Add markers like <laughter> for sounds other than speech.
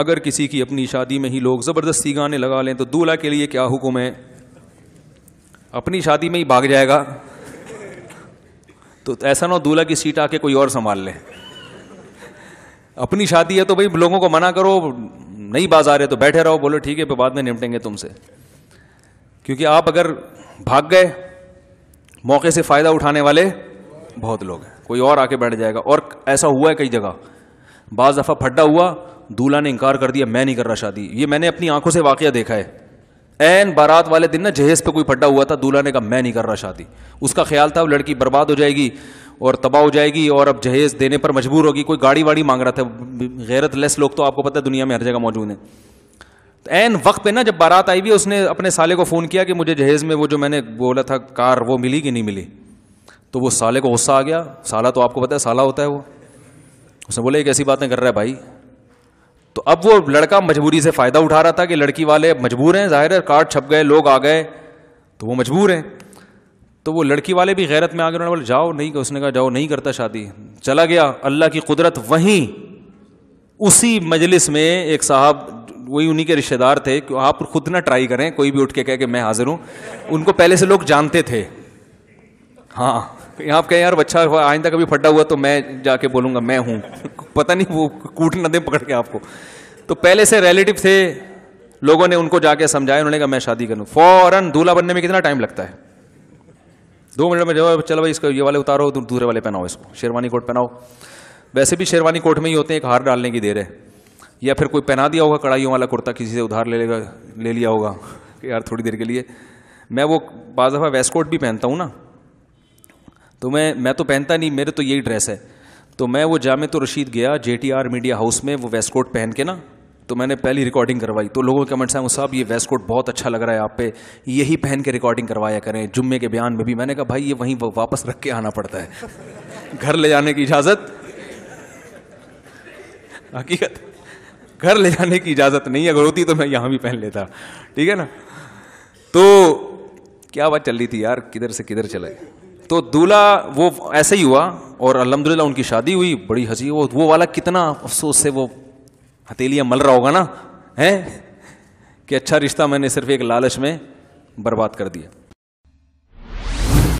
अगर किसी की अपनी शादी में ही लोग ज़बरदस्ती गाने लगा लें तो दूल्हा के लिए क्या हुक्म है अपनी शादी में ही भाग जाएगा तो ऐसा ना दूल्हा की सीट आके कोई और संभाल ले अपनी शादी है तो भाई लोगों को मना करो नहीं बाजार है तो बैठे रहो बोलो ठीक है फिर बाद में निपटेंगे तुमसे क्योंकि आप अगर भाग गए मौके से फ़ायदा उठाने वाले बहुत लोग हैं कोई और आके बैठ जाएगा और ऐसा हुआ है कई जगह बाज़ दफ़ा फड्डा हुआ दूल्हा ने इनकार कर दिया मैं नहीं कर रहा शादी ये मैंने अपनी आंखों से वाक़ देखा है एन बारात वाले दिन ना जहेज पे कोई पड्डा हुआ था दूल्हा ने कहा मैं नहीं कर रहा शादी उसका ख्याल था लड़की बर्बाद हो जाएगी और तबाह हो जाएगी और अब जहेज देने पर मजबूर होगी कोई गाड़ी वाड़ी मांग रहा था गैरत लेस लोग तो आपको पता है दुनिया में हर जगह मौजूद है तो एन वक्त पे ना जब बारात आई हुई उसने अपने साले को फ़ोन किया कि मुझे जहेज़ में वो जो मैंने बोला था कार वो मिली कि नहीं मिली तो वो साले को गुस्सा आ गया साला तो आपको पता है साला होता है वो उसने बोला एक ऐसी बातें कर रहा है भाई तो अब वो लड़का मजबूरी से फ़ायदा उठा रहा था कि लड़की वाले मजबूर हैं ज़ाहिर है कार्ड छप गए लोग आ गए तो वो मजबूर हैं तो वो लड़की वाले भी गैरत में आ गए उन्होंने बोले जाओ नहीं उसने कहा जाओ नहीं करता शादी चला गया अल्लाह की कुदरत वहीं उसी मजलिस में एक साहब वही उन्हीं के रिश्तेदार थे कि आप खुद ना ट्राई करें कोई भी उठ के कह के मैं हाजिर हूँ उनको पहले से लोग जानते थे हाँ आप कहें यार बच्चा आइंदा कभी फटा हुआ तो मैं जाके बोलूँगा मैं हूँ <laughs> पता नहीं वो कूट न दें पकड़ के आपको तो पहले से रिलेटिव थे लोगों ने उनको जाके समझाया उन्होंने कहा मैं शादी करूँ फौरन दूल्हा बनने में कितना टाइम लगता है दो मिनट में जब चलो भाई इसको ये वाले उतारो दूसरे वाले पहनाओ इसको शेरवानी कोट पहनाओ वैसे भी शेरवानी कोट में ही होते हैं एक हार डालने की देर है या फिर कोई पहना दिया होगा कढ़ाइयों वाला कुर्ता किसी से उधार ले लेगा ले लिया होगा यार थोड़ी देर के लिए मैं वो बाज़ दफ़ा वेस्टकोट भी पहनता हूँ ना तो मैं मैं तो पहनता नहीं मेरे तो यही ड्रेस है तो मैं वो जामे तो रशीद गया जे मीडिया हाउस में वो वेस्ट कोट पहन के ना तो मैंने पहली रिकॉर्डिंग करवाई तो लोगों के कमेंट्स वो साहब ये वेस्ट कोट बहुत अच्छा लग रहा है आप पे यही पहन के रिकॉर्डिंग करवाया करें जुम्मे के बयान में भी मैंने कहा भाई ये वहीं वापस रख के आना पड़ता है <laughs> घर ले जाने की इजाज़त <laughs> हकीकत घर ले जाने की इजाज़त नहीं अगर होती तो मैं यहाँ भी पहन लेता ठीक है ना तो क्या बात चल रही थी यार किधर से किधर चले तो दूल्हा वो ऐसे ही हुआ और अलहमदिल्ला उनकी शादी हुई बड़ी हसी वो वो वाला कितना अफसोस से वो हथेलियाँ मल रहा होगा ना हैं कि अच्छा रिश्ता मैंने सिर्फ एक लालच में बर्बाद कर दिया